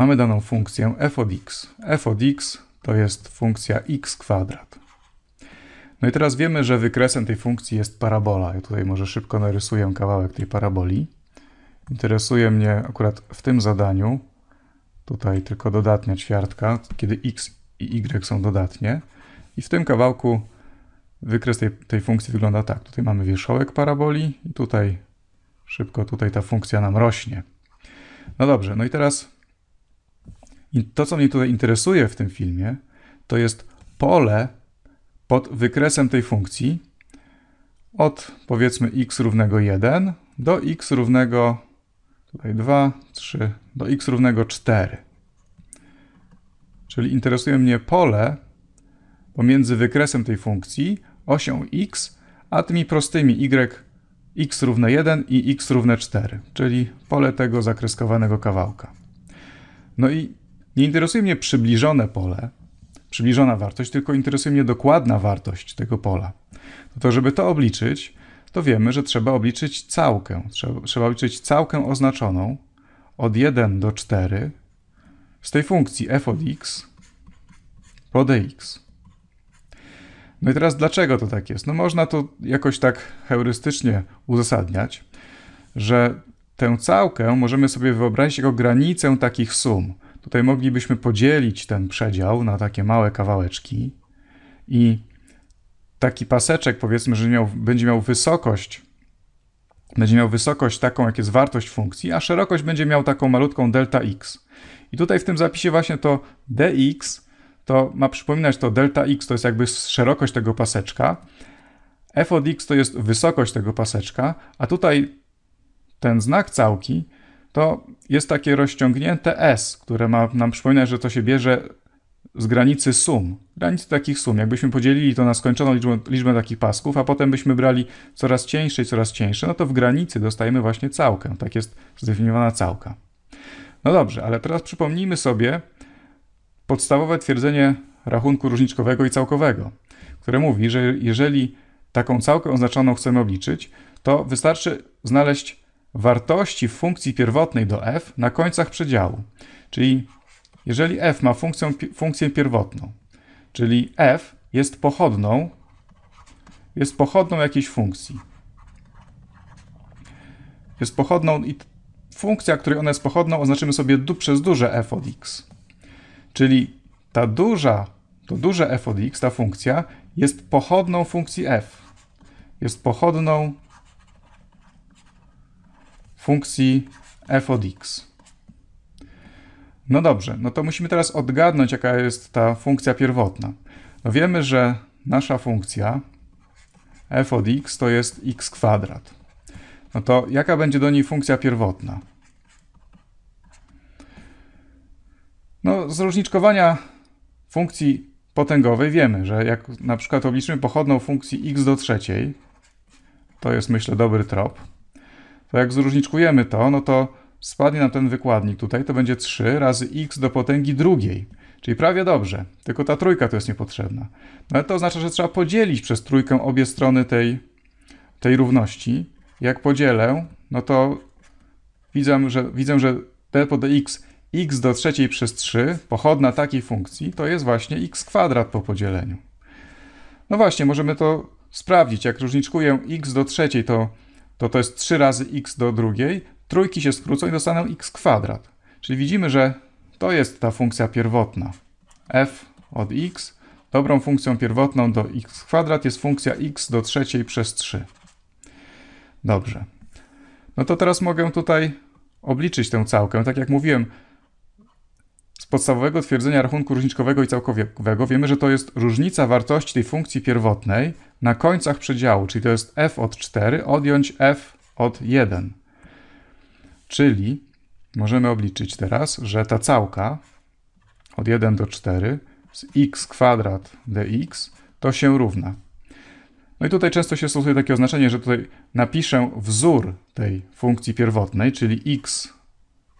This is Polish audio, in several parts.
mamy daną funkcję f od x. f od x to jest funkcja x kwadrat. No i teraz wiemy, że wykresem tej funkcji jest parabola. Ja tutaj może szybko narysuję kawałek tej paraboli. Interesuje mnie akurat w tym zadaniu, tutaj tylko dodatnia ćwiartka, kiedy x i y są dodatnie. I w tym kawałku wykres tej, tej funkcji wygląda tak. Tutaj mamy wierzchołek paraboli i tutaj szybko tutaj ta funkcja nam rośnie. No dobrze, no i teraz i to, co mnie tutaj interesuje w tym filmie, to jest pole pod wykresem tej funkcji od powiedzmy x równego 1 do x równego tutaj 2, 3, do x równego 4. Czyli interesuje mnie pole pomiędzy wykresem tej funkcji, osią x, a tymi prostymi y, x równe 1 i x równe 4, czyli pole tego zakreskowanego kawałka. No i nie interesuje mnie przybliżone pole, przybliżona wartość, tylko interesuje mnie dokładna wartość tego pola. To, żeby to obliczyć, to wiemy, że trzeba obliczyć całkę. Trzeba, trzeba obliczyć całkę oznaczoną od 1 do 4 z tej funkcji f od x po dx. No i teraz dlaczego to tak jest? No można to jakoś tak heurystycznie uzasadniać, że tę całkę możemy sobie wyobrazić jako granicę takich sum. Tutaj moglibyśmy podzielić ten przedział na takie małe kawałeczki i taki paseczek, powiedzmy, że miał, będzie miał wysokość, będzie miał wysokość taką, jak jest wartość funkcji, a szerokość będzie miał taką malutką delta x. I tutaj w tym zapisie właśnie to dx to ma przypominać to delta x, to jest jakby szerokość tego paseczka, f od x to jest wysokość tego paseczka, a tutaj ten znak całki to jest takie rozciągnięte S, które ma nam przypominać, że to się bierze z granicy sum, granicy takich sum. Jakbyśmy podzielili to na skończoną liczbę, liczbę takich pasków, a potem byśmy brali coraz cieńsze i coraz cieńsze, no to w granicy dostajemy właśnie całkę. Tak jest zdefiniowana całka. No dobrze, ale teraz przypomnijmy sobie podstawowe twierdzenie rachunku różniczkowego i całkowego, które mówi, że jeżeli taką całkę oznaczoną chcemy obliczyć, to wystarczy znaleźć wartości funkcji pierwotnej do f na końcach przedziału. Czyli jeżeli f ma funkcję, funkcję pierwotną, czyli f jest pochodną, jest pochodną jakiejś funkcji. Jest pochodną i funkcja, której ona jest pochodną, oznaczymy sobie du przez duże f od x. Czyli ta duża, to duże f od x, ta funkcja, jest pochodną funkcji f. Jest pochodną funkcji f od x. No dobrze, no to musimy teraz odgadnąć, jaka jest ta funkcja pierwotna. No wiemy, że nasza funkcja f od x to jest x kwadrat. No to jaka będzie do niej funkcja pierwotna? No z różniczkowania funkcji potęgowej wiemy, że jak na przykład obliczymy pochodną funkcji x do trzeciej, to jest myślę dobry trop, to jak zróżniczkujemy to, no to spadnie nam ten wykładnik tutaj, to będzie 3 razy x do potęgi drugiej. Czyli prawie dobrze, tylko ta trójka tu jest niepotrzebna. No ale to oznacza, że trzeba podzielić przez trójkę obie strony tej, tej równości. Jak podzielę, no to widzę, że, widzę, że d po dx x do trzeciej przez 3, pochodna takiej funkcji, to jest właśnie x kwadrat po podzieleniu. No właśnie, możemy to sprawdzić. Jak różniczkuję x do trzeciej, to to to jest 3 razy x do drugiej, trójki się skrócą i dostanę x kwadrat. Czyli widzimy, że to jest ta funkcja pierwotna. f od x. Dobrą funkcją pierwotną do x kwadrat jest funkcja x do trzeciej przez 3. Dobrze. No to teraz mogę tutaj obliczyć tę całkę. Tak jak mówiłem, z podstawowego twierdzenia rachunku różniczkowego i całkowego wiemy, że to jest różnica wartości tej funkcji pierwotnej na końcach przedziału, czyli to jest f od 4, odjąć f od 1. Czyli możemy obliczyć teraz, że ta całka od 1 do 4 z x kwadrat dx to się równa. No i tutaj często się stosuje takie oznaczenie, że tutaj napiszę wzór tej funkcji pierwotnej, czyli x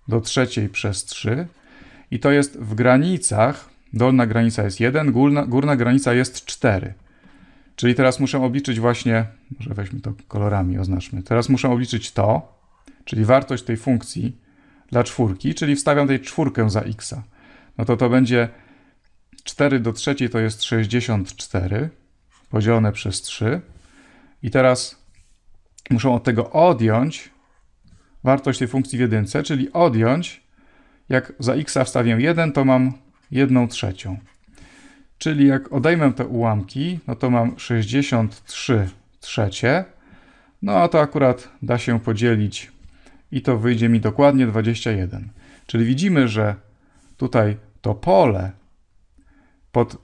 do trzeciej przez 3 i to jest w granicach, dolna granica jest 1, górna, górna granica jest 4. Czyli teraz muszę obliczyć właśnie, może weźmy to kolorami, oznaczmy. Teraz muszę obliczyć to, czyli wartość tej funkcji dla czwórki, czyli wstawiam tej czwórkę za x. -a. No to to będzie 4 do trzeciej to jest 64 podzielone przez 3. I teraz muszę od tego odjąć wartość tej funkcji w jedynce, czyli odjąć, jak za x wstawię 1, to mam 1 trzecią. Czyli jak odejmę te ułamki, no to mam 63 trzecie. No a to akurat da się podzielić i to wyjdzie mi dokładnie 21. Czyli widzimy, że tutaj to pole pod,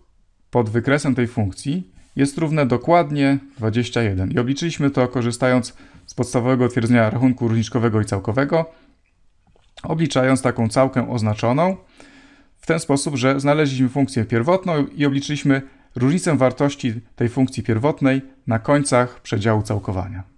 pod wykresem tej funkcji jest równe dokładnie 21. I obliczyliśmy to korzystając z podstawowego twierdzenia rachunku różniczkowego i całkowego, obliczając taką całkę oznaczoną w ten sposób, że znaleźliśmy funkcję pierwotną i obliczyliśmy różnicę wartości tej funkcji pierwotnej na końcach przedziału całkowania.